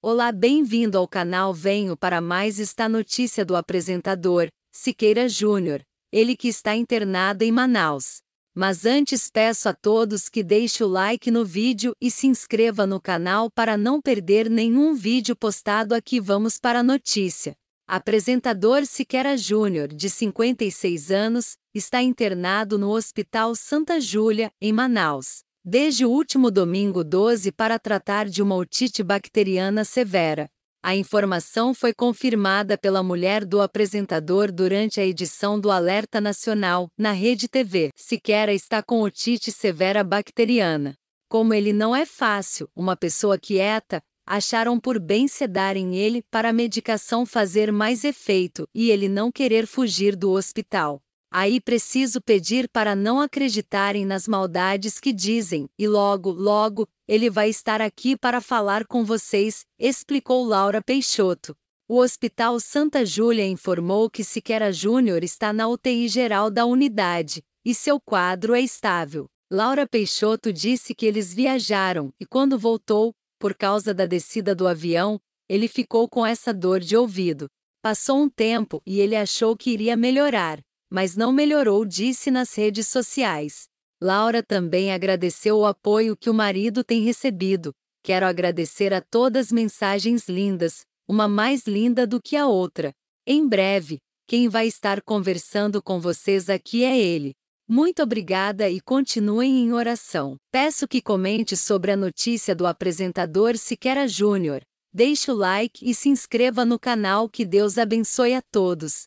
Olá, bem-vindo ao canal Venho para mais esta notícia do apresentador, Siqueira Júnior, ele que está internado em Manaus. Mas antes peço a todos que deixe o like no vídeo e se inscreva no canal para não perder nenhum vídeo postado aqui. Vamos para a notícia. Apresentador Siqueira Júnior, de 56 anos, está internado no Hospital Santa Júlia, em Manaus desde o último domingo 12 para tratar de uma otite bacteriana severa. A informação foi confirmada pela mulher do apresentador durante a edição do Alerta Nacional, na Rede TV. Siqueira está com otite severa bacteriana. Como ele não é fácil, uma pessoa quieta, é acharam por bem sedarem ele para a medicação fazer mais efeito e ele não querer fugir do hospital. Aí preciso pedir para não acreditarem nas maldades que dizem, e logo, logo, ele vai estar aqui para falar com vocês, explicou Laura Peixoto. O Hospital Santa Júlia informou que Siqueira Júnior está na UTI geral da unidade, e seu quadro é estável. Laura Peixoto disse que eles viajaram, e quando voltou, por causa da descida do avião, ele ficou com essa dor de ouvido. Passou um tempo e ele achou que iria melhorar mas não melhorou, disse nas redes sociais. Laura também agradeceu o apoio que o marido tem recebido. Quero agradecer a todas mensagens lindas, uma mais linda do que a outra. Em breve, quem vai estar conversando com vocês aqui é ele. Muito obrigada e continuem em oração. Peço que comente sobre a notícia do apresentador Siqueira Júnior. Deixe o like e se inscreva no canal. Que Deus abençoe a todos.